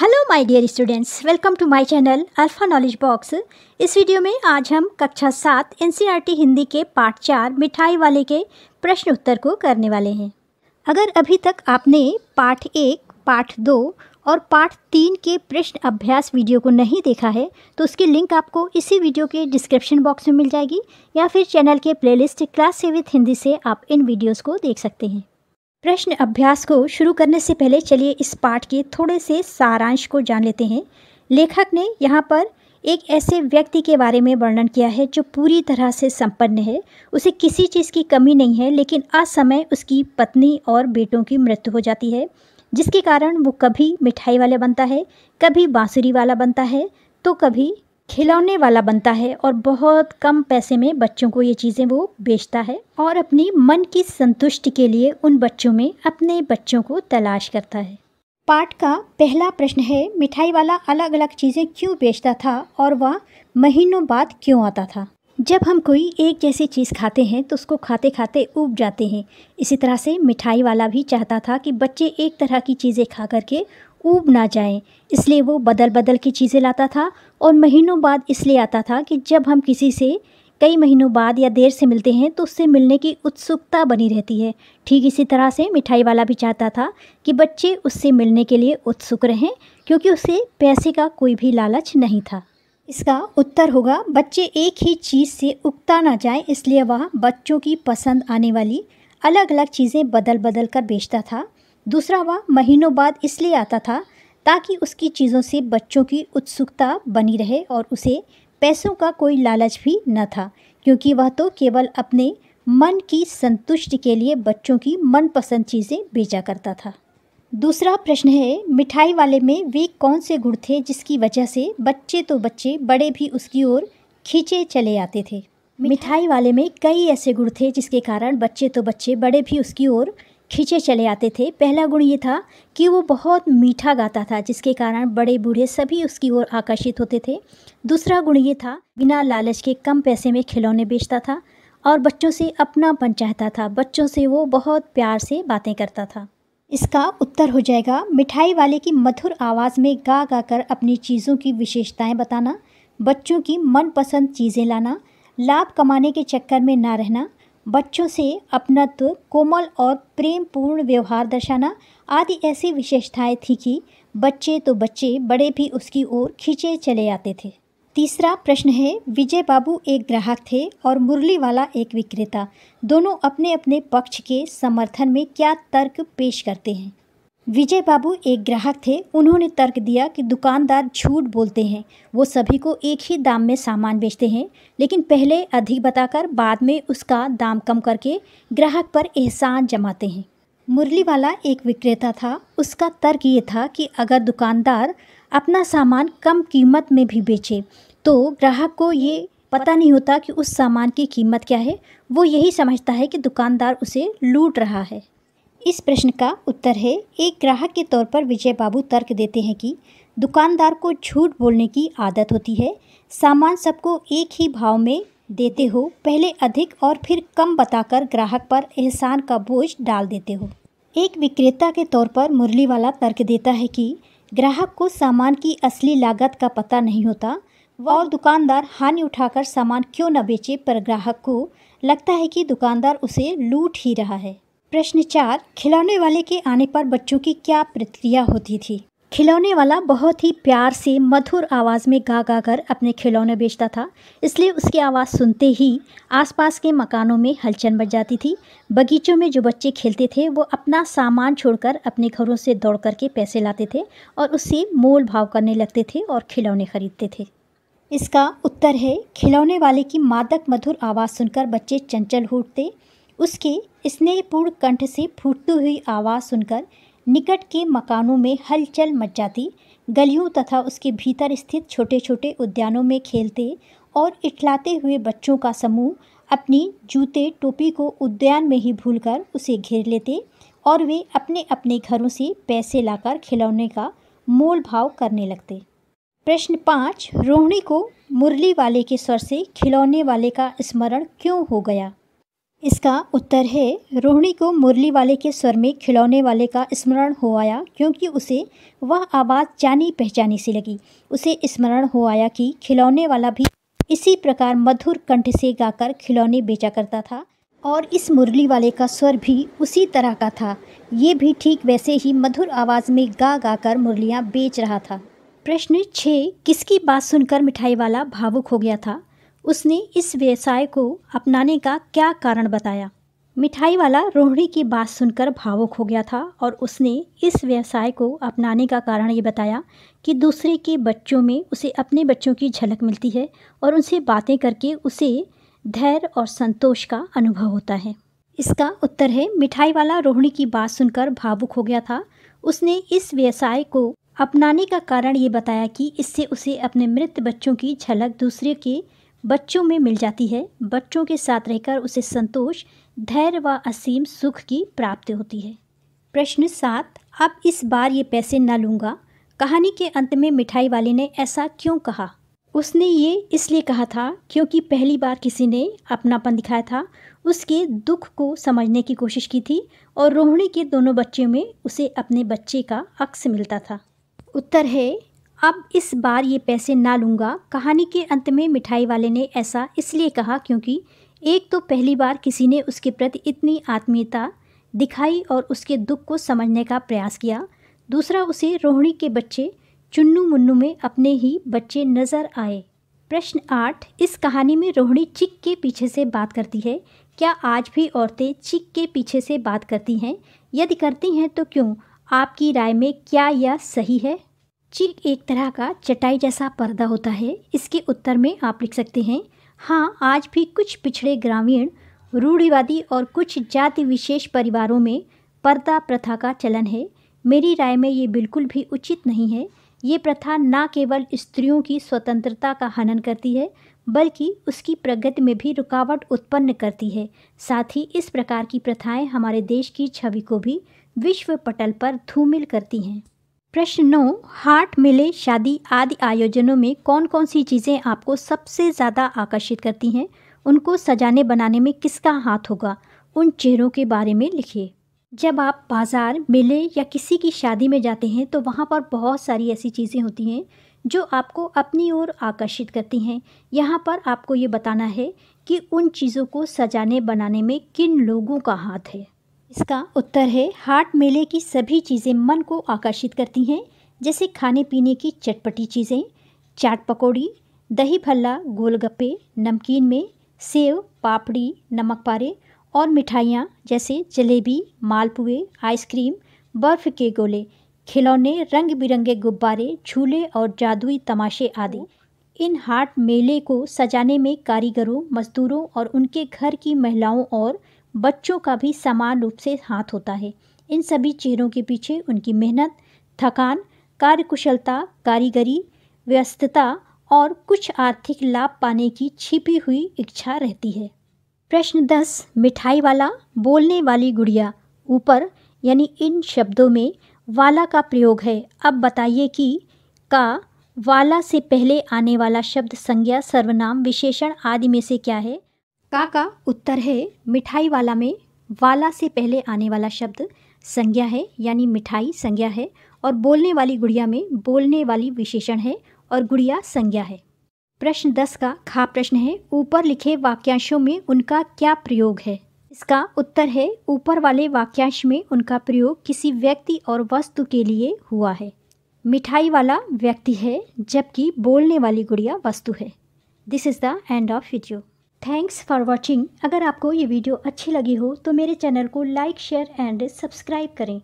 hello my dear students welcome to my channel alpha knowledge box इस video में आज हम कक्षा सात एन e हिंदी के पार्ट चार मिठाई वाले के प्रश्न उत्तर को करने वाले हैं अगर अभी तक आपने पार्ट एक पार्ट दो और पाठ तीन के प्रश्न अभ्यास वीडियो को नहीं देखा है तो उसकी लिंक आपको इसी वीडियो के डिस्क्रिप्शन बॉक्स में मिल जाएगी या फिर चैनल के प्लेलिस्ट क्लास सेविथ हिंदी से आप इन वीडियोज़ को देख सकते हैं प्रश्न अभ्यास को शुरू करने से पहले चलिए इस पाठ के थोड़े से सारांश को जान लेते हैं लेखक ने यहाँ पर एक ऐसे व्यक्ति के बारे में वर्णन किया है जो पूरी तरह से संपन्न है उसे किसी चीज़ की कमी नहीं है लेकिन असमय उसकी पत्नी और बेटों की मृत्यु हो जाती है जिसके कारण वो कभी मिठाई वाला बनता है कभी बाँसुरी वाला बनता है तो कभी खिलौने वाला बनता है और बहुत कम पैसे में बच्चों को ये चीज़ें वो बेचता है और अपनी मन की संतुष्टि के लिए उन बच्चों में अपने बच्चों को तलाश करता है पाठ का पहला प्रश्न है मिठाई वाला अलग अलग चीज़ें क्यों बेचता था और वह महीनों बाद क्यों आता था जब हम कोई एक जैसी चीज़ खाते हैं तो उसको खाते खाते उब जाते हैं इसी तरह से मिठाई वाला भी चाहता था कि बच्चे एक तरह की चीज़ें खा करके ऊब ना जाएं इसलिए वो बदल बदल की चीज़ें लाता था और महीनों बाद इसलिए आता था कि जब हम किसी से कई महीनों बाद या देर से मिलते हैं तो उससे मिलने की उत्सुकता बनी रहती है ठीक इसी तरह से मिठाई वाला भी चाहता था कि बच्चे उससे मिलने के लिए उत्सुक रहें क्योंकि उसे पैसे का कोई भी लालच नहीं था इसका उत्तर होगा बच्चे एक ही चीज़ से उगता ना जाए इसलिए वह बच्चों की पसंद आने वाली अलग अलग चीज़ें बदल बदल कर बेचता था दूसरा वह महीनों बाद इसलिए आता था ताकि उसकी चीज़ों से बच्चों की उत्सुकता बनी रहे और उसे पैसों का कोई लालच भी न था क्योंकि वह तो केवल अपने मन की संतुष्टि के लिए बच्चों की मनपसंद चीज़ें बेचा करता था दूसरा प्रश्न है मिठाई वाले में वे कौन से गुड़ थे जिसकी वजह से बच्चे तो बच्चे बड़े भी उसकी ओर खींचे चले आते थे मिठाई वाले में कई ऐसे गुड़ थे जिसके कारण बच्चे तो बच्चे बड़े भी उसकी ओर खींचे चले आते थे पहला गुण ये था कि वो बहुत मीठा गाता था जिसके कारण बड़े बूढ़े सभी उसकी ओर आकर्षित होते थे दूसरा गुण ये था बिना लालच के कम पैसे में खिलौने बेचता था और बच्चों से अपनापन चाहता था बच्चों से वो बहुत प्यार से बातें करता था इसका उत्तर हो जाएगा मिठाई वाले की मधुर आवाज़ में गा गा कर अपनी चीज़ों की विशेषताएं बताना बच्चों की मनपसंद चीज़ें लाना लाभ कमाने के चक्कर में ना रहना बच्चों से अपनत्व कोमल और प्रेम पूर्ण व्यवहार दर्शाना आदि ऐसी विशेषताएं थी कि बच्चे तो बच्चे बड़े भी उसकी ओर खींचे चले आते थे तीसरा प्रश्न है विजय बाबू एक ग्राहक थे और मुरली वाला एक विक्रेता दोनों अपने अपने पक्ष के समर्थन में क्या तर्क पेश करते हैं विजय बाबू एक ग्राहक थे उन्होंने तर्क दिया कि दुकानदार झूठ बोलते हैं वो सभी को एक ही दाम में सामान बेचते हैं लेकिन पहले अधिक बताकर बाद में उसका दाम कम करके ग्राहक पर एहसान जमाते हैं मुरली वाला एक विक्रेता था उसका तर्क ये था कि अगर दुकानदार अपना सामान कम कीमत में भी बेचे तो ग्राहक को ये पता नहीं होता कि उस सामान की कीमत क्या है वो यही समझता है कि दुकानदार उसे लूट रहा है इस प्रश्न का उत्तर है एक ग्राहक के तौर पर विजय बाबू तर्क देते हैं कि दुकानदार को झूठ बोलने की आदत होती है सामान सबको एक ही भाव में देते हो पहले अधिक और फिर कम बताकर ग्राहक पर एहसान का बोझ डाल देते हो एक विक्रेता के तौर पर मुरली वाला तर्क देता है कि ग्राहक को सामान की असली लागत का पता नहीं होता और दुकानदार हानि उठाकर सामान क्यों न बेचे पर ग्राहक को लगता है कि दुकानदार उसे लूट ही रहा है प्रश्न चार खिलौने वाले के आने पर बच्चों की क्या प्रतिक्रिया होती थी खिलौने वाला बहुत ही प्यार से मधुर आवाज़ में गा गा कर अपने खिलौने बेचता था इसलिए उसकी आवाज़ सुनते ही आसपास के मकानों में हलचल मच जाती थी बगीचों में जो बच्चे खेलते थे वो अपना सामान छोड़कर अपने घरों से दौड़ करके पैसे लाते थे और उससे मोल भाव करने लगते थे और खिलौने खरीदते थे इसका उत्तर है खिलौने वाले की मादक मधुर आवाज़ सुनकर बच्चे चंचल उठते उसके स्नेहपूर्ण कंठ से फूटती हुई आवाज़ सुनकर निकट के मकानों में हलचल मच जाती गलियों तथा उसके भीतर स्थित छोटे छोटे उद्यानों में खेलते और इटलाते हुए बच्चों का समूह अपनी जूते टोपी को उद्यान में ही भूलकर उसे घेर लेते और वे अपने अपने घरों से पैसे लाकर खिलौने का मोल भाव करने लगते प्रश्न पाँच रोहिणी को मुरली वाले के स्वर से खिलौने वाले का स्मरण क्यों हो गया इसका उत्तर है रोहिणी को मुरली वाले के स्वर में खिलौने वाले का स्मरण हो आया क्योंकि उसे वह आवाज़ जानी पहचानी सी लगी उसे स्मरण हो आया कि खिलौने वाला भी इसी प्रकार मधुर कंठ से गाकर खिलौने बेचा करता था और इस मुरली वाले का स्वर भी उसी तरह का था ये भी ठीक वैसे ही मधुर आवाज़ में गा गा कर मुरलियाँ बेच रहा था प्रश्न छः किसकी बात सुनकर मिठाई वाला भावुक हो गया था उसने इस व्यवसाय को अपनाने का क्या कारण बताया मिठाई वाला रोहिणी की बात सुनकर भावुक हो गया था और उसने इस व्यवसाय को अपनाने का कारण ये बताया कि दूसरे के बच्चों में उसे अपने बच्चों की झलक मिलती है और उनसे बातें करके उसे धैर्य और संतोष का अनुभव होता है इसका उत्तर है मिठाई वाला रोहिणी की बात सुनकर भावुक हो गया था उसने इस व्यवसाय को अपनाने का कारण ये बताया कि इससे उसे अपने मृत बच्चों की झलक दूसरे के बच्चों में मिल जाती है बच्चों के साथ रहकर उसे संतोष धैर्य व असीम सुख की प्राप्ति होती है प्रश्न सात अब इस बार ये पैसे न लूँगा कहानी के अंत में मिठाई वाले ने ऐसा क्यों कहा उसने ये इसलिए कहा था क्योंकि पहली बार किसी ने अपनापन दिखाया था उसके दुख को समझने की कोशिश की थी और रोहिणी के दोनों बच्चों में उसे अपने बच्चे का अक्स मिलता था उत्तर है अब इस बार ये पैसे ना लूँगा कहानी के अंत में मिठाई वाले ने ऐसा इसलिए कहा क्योंकि एक तो पहली बार किसी ने उसके प्रति इतनी आत्मीयता दिखाई और उसके दुख को समझने का प्रयास किया दूसरा उसे रोहिणी के बच्चे चुन्नू मुन्नू में अपने ही बच्चे नज़र आए प्रश्न आठ इस कहानी में रोहिणी चिक के पीछे से बात करती है क्या आज भी औरतें चिक के पीछे से बात करती हैं यदि करती हैं तो क्यों आपकी राय में क्या यह सही है चिल एक तरह का चटाई जैसा पर्दा होता है इसके उत्तर में आप लिख सकते हैं हाँ आज भी कुछ पिछड़े ग्रामीण रूढ़िवादी और कुछ जाति विशेष परिवारों में पर्दा प्रथा का चलन है मेरी राय में ये बिल्कुल भी उचित नहीं है ये प्रथा न केवल स्त्रियों की स्वतंत्रता का हनन करती है बल्कि उसकी प्रगति में भी रुकावट उत्पन्न करती है साथ ही इस प्रकार की प्रथाएं हमारे देश की छवि को भी विश्व पटल पर धूमिल करती हैं प्रश्न नौ हाट मेले शादी आदि आयोजनों में कौन कौन सी चीज़ें आपको सबसे ज़्यादा आकर्षित करती हैं उनको सजाने बनाने में किसका हाथ होगा उन चेहरों के बारे में लिखिए जब आप बाज़ार मेले या किसी की शादी में जाते हैं तो वहाँ पर बहुत सारी ऐसी चीज़ें होती हैं जो आपको अपनी ओर आकर्षित करती हैं यहाँ पर आपको ये बताना है कि उन चीज़ों को सजाने बनाने में किन लोगों का हाथ है इसका उत्तर है हाट मेले की सभी चीज़ें मन को आकर्षित करती हैं जैसे खाने पीने की चटपटी चीज़ें चाट पकौड़ी दही भल्ला गोलगप्पे नमकीन में सेव पापड़ी नमक पारे और मिठाइयाँ जैसे जलेबी मालपुए आइसक्रीम बर्फ़ के गोले खिलौने रंग बिरंगे गुब्बारे झूले और जादुई तमाशे आदि इन हाट मेले को सजाने में कारीगरों मजदूरों और उनके घर की महिलाओं और बच्चों का भी समान रूप से हाथ होता है इन सभी चेहरों के पीछे उनकी मेहनत थकान कार्यकुशलता कारीगरी व्यस्तता और कुछ आर्थिक लाभ पाने की छिपी हुई इच्छा रहती है प्रश्न दस मिठाई वाला बोलने वाली गुड़िया ऊपर यानी इन शब्दों में वाला का प्रयोग है अब बताइए कि का वाला से पहले आने वाला शब्द संज्ञा सर्वनाम विशेषण आदि में से क्या है का का उत्तर है मिठाई वाला में वाला से पहले आने वाला शब्द संज्ञा है यानी मिठाई संज्ञा है और बोलने वाली गुड़िया में बोलने वाली विशेषण है और गुड़िया संज्ञा है प्रश्न दस का खा प्रश्न है ऊपर लिखे वाक्यांशों में उनका क्या प्रयोग है इसका उत्तर है ऊपर वाले वाक्यांश में उनका प्रयोग किसी व्यक्ति और वस्तु के लिए हुआ है मिठाई वाला व्यक्ति है जबकि बोलने वाली गुड़िया वस्तु है this is the end of video thanks for watching अगर आपको ये वीडियो अच्छी लगी हो तो मेरे चैनल को लाइक शेयर एंड सब्सक्राइब करें